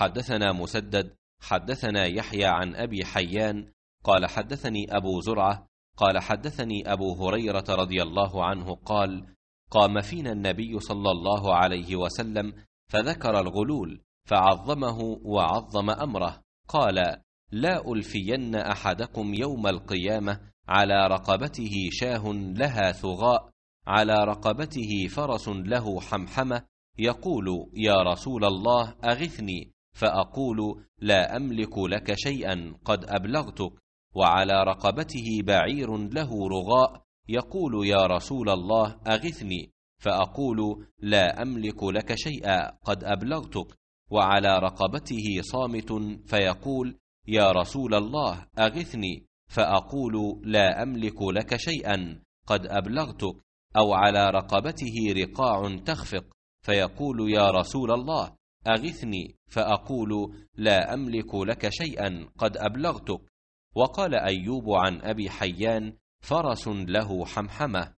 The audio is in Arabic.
حدثنا مسدد حدثنا يحيى عن أبي حيان قال حدثني أبو زرعة قال حدثني أبو هريرة رضي الله عنه قال قام فينا النبي صلى الله عليه وسلم فذكر الغلول فعظمه وعظم أمره قال لا ألفين أحدكم يوم القيامة على رقبته شاه لها ثغاء على رقبته فرس له حمحمة يقول يا رسول الله أغثني فأقول لا أملك لك شيئا قد أبلغتك وعلى رقبته بعير له رغاء يقول يا رسول الله أغثني فأقول لا أملك لك شيئا قد أبلغتك وعلى رقبته صامت فيقول يا رسول الله أغثني فأقول لا أملك لك شيئا قد أبلغتك أو على رقبته رقاع تخفق فيقول يا رسول الله أغثني فأقول لا أملك لك شيئا قد أبلغتك وقال أيوب عن أبي حيان فرس له حمحمة